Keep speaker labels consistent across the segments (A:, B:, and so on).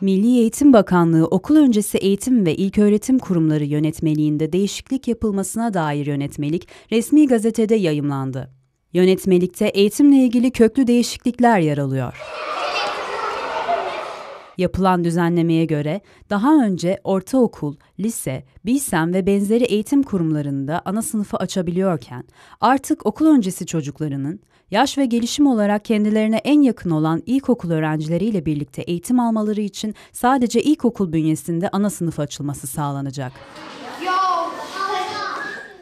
A: Milli Eğitim Bakanlığı okul öncesi eğitim ve ilköğretim kurumları yönetmeliğinde değişiklik yapılmasına dair yönetmelik resmi gazetede yayımlandı. Yönetmelikte eğitimle ilgili köklü değişiklikler yer alıyor. Yapılan düzenlemeye göre daha önce ortaokul, lise, bilsem ve benzeri eğitim kurumlarında ana sınıfı açabiliyorken artık okul öncesi çocuklarının yaş ve gelişim olarak kendilerine en yakın olan ilkokul öğrencileriyle birlikte eğitim almaları için sadece ilkokul bünyesinde ana sınıfı açılması sağlanacak.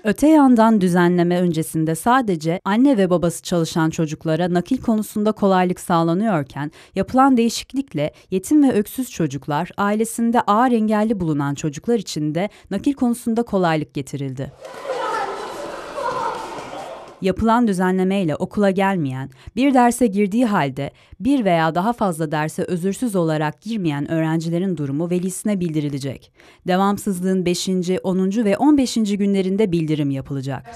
A: Öte yandan düzenleme öncesinde sadece anne ve babası çalışan çocuklara nakil konusunda kolaylık sağlanıyorken yapılan değişiklikle yetim ve öksüz çocuklar, ailesinde ağır engelli bulunan çocuklar için de nakil konusunda kolaylık getirildi yapılan düzenlemeyle okula gelmeyen, bir derse girdiği halde bir veya daha fazla derse özürsüz olarak girmeyen öğrencilerin durumu velisine bildirilecek. Devamsızlığın 5., 10. ve 15. günlerinde bildirim yapılacak.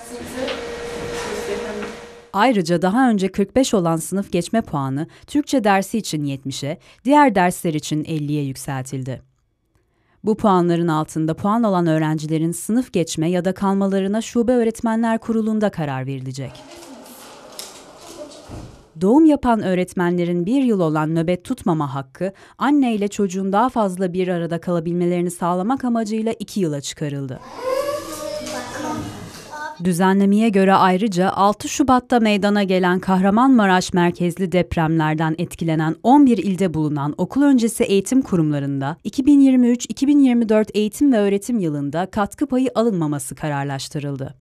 A: Ayrıca daha önce 45 olan sınıf geçme puanı Türkçe dersi için 70'e, diğer dersler için 50'ye yükseltildi. Bu puanların altında puan alan öğrencilerin sınıf geçme ya da kalmalarına Şube Öğretmenler Kurulu'nda karar verilecek. Doğum yapan öğretmenlerin bir yıl olan nöbet tutmama hakkı, anne ile çocuğun daha fazla bir arada kalabilmelerini sağlamak amacıyla iki yıla çıkarıldı. Düzenlemeye göre ayrıca 6 Şubat'ta meydana gelen Kahramanmaraş merkezli depremlerden etkilenen 11 ilde bulunan okul öncesi eğitim kurumlarında 2023-2024 eğitim ve öğretim yılında katkı payı alınmaması kararlaştırıldı.